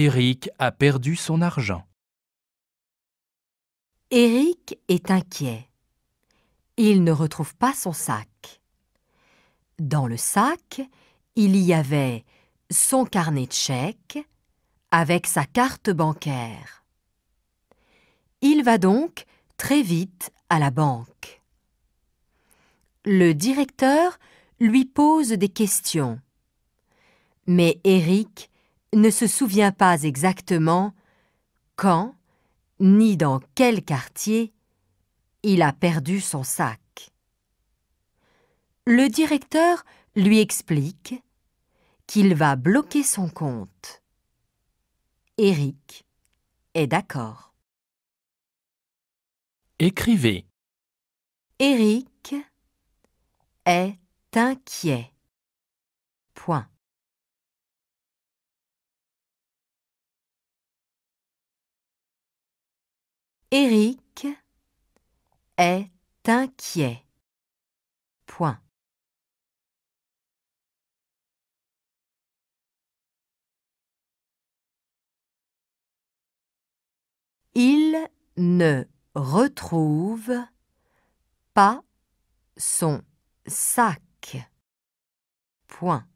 Eric a perdu son argent. Éric est inquiet. Il ne retrouve pas son sac. Dans le sac, il y avait son carnet de chèques avec sa carte bancaire. Il va donc très vite à la banque. Le directeur lui pose des questions. Mais Eric ne se souvient pas exactement quand, ni dans quel quartier, il a perdu son sac. Le directeur lui explique qu'il va bloquer son compte. Eric est d'accord. Écrivez. Eric est inquiet. Point. Eric est inquiet. Point. Il ne retrouve pas son sac. Point.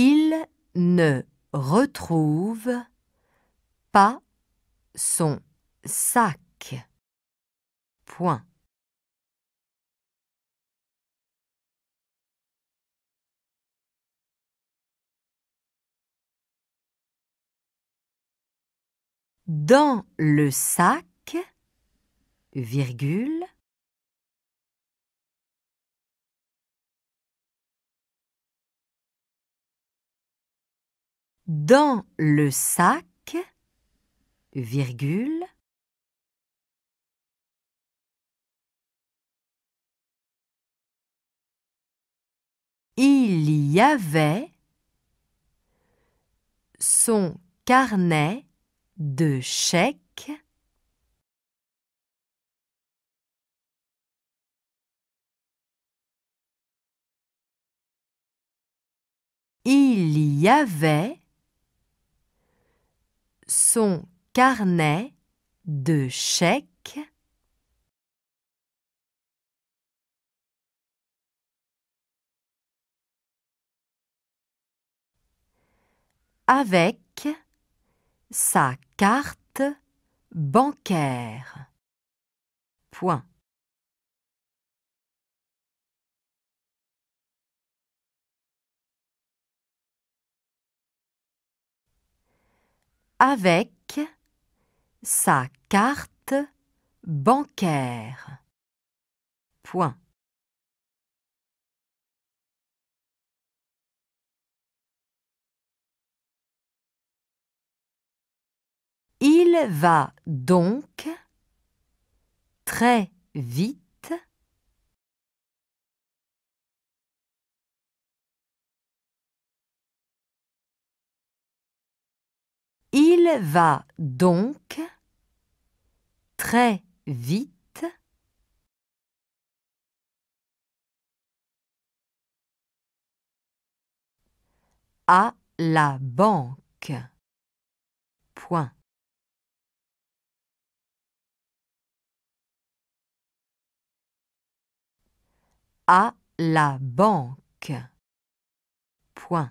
Il ne retrouve pas son sac. Point. Dans le sac, virgule, dans le sac, virgule, il y avait son carnet de chèques, il y avait son carnet de chèques avec sa carte bancaire. avec sa carte bancaire. Il va donc très vite Il va donc très vite. à la banque. Point. À la banque. Point.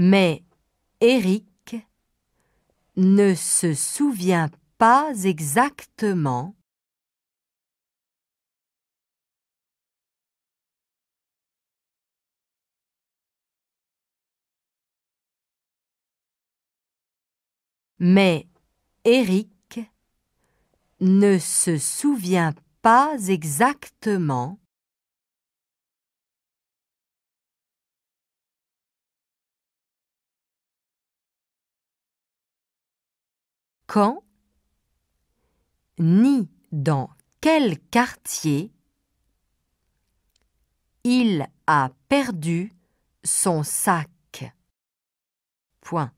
mais Eric ne se souvient pas exactement Mais Eric ne se souvient pas exactement quand ni dans quel quartier il a perdu son sac. Point.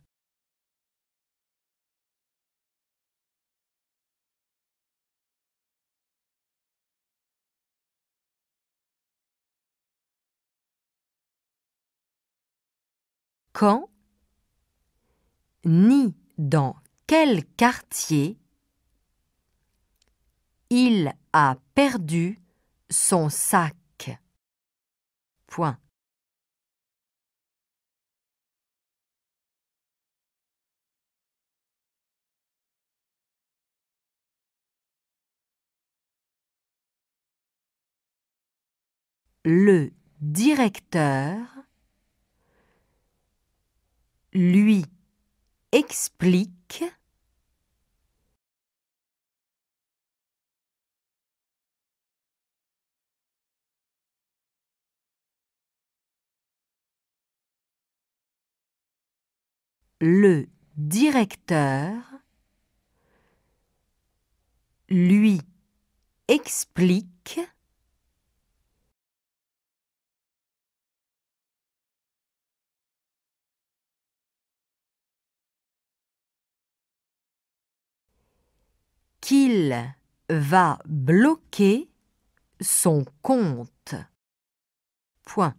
quand, ni dans quel quartier il a perdu son sac. Point. Le directeur lui explique le directeur lui explique qu'il va bloquer son compte. Point.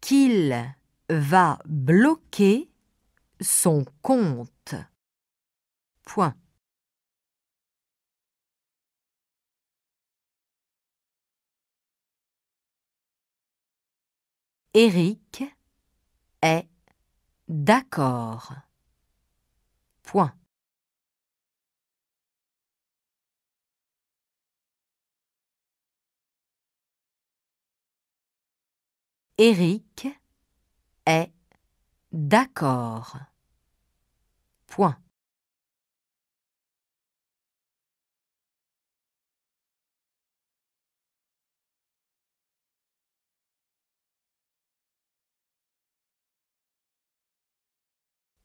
Qu'il va bloquer son compte. Point. Éric est d'accord. Point. Eric est d'accord. Point.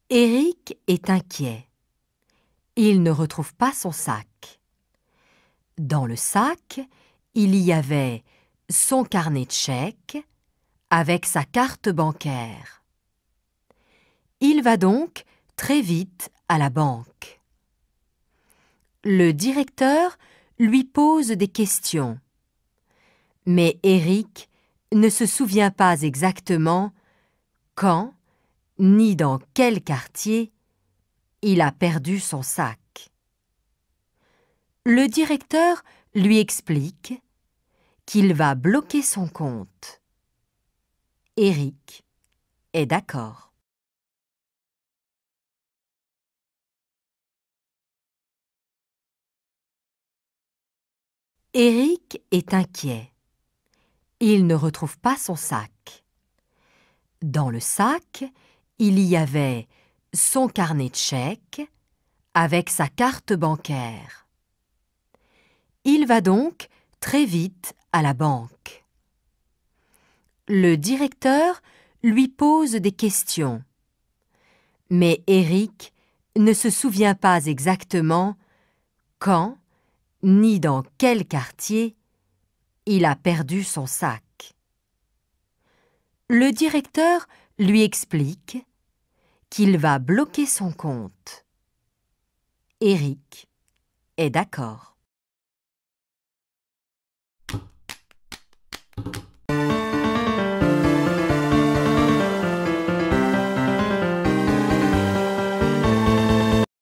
Éric est inquiet. Il ne retrouve pas son sac. Dans le sac, il y avait son carnet de chèques avec sa carte bancaire. Il va donc très vite à la banque. Le directeur lui pose des questions. Mais Éric ne se souvient pas exactement quand ni dans quel quartier il a perdu son sac. Le directeur lui explique qu'il va bloquer son compte. Eric est d'accord. Eric est inquiet. Il ne retrouve pas son sac. Dans le sac, il y avait son carnet de chèques avec sa carte bancaire. Il va donc très vite à la banque. Le directeur lui pose des questions. Mais Eric ne se souvient pas exactement quand ni dans quel quartier il a perdu son sac. Le directeur lui explique qu'il va bloquer son compte. Eric est d'accord.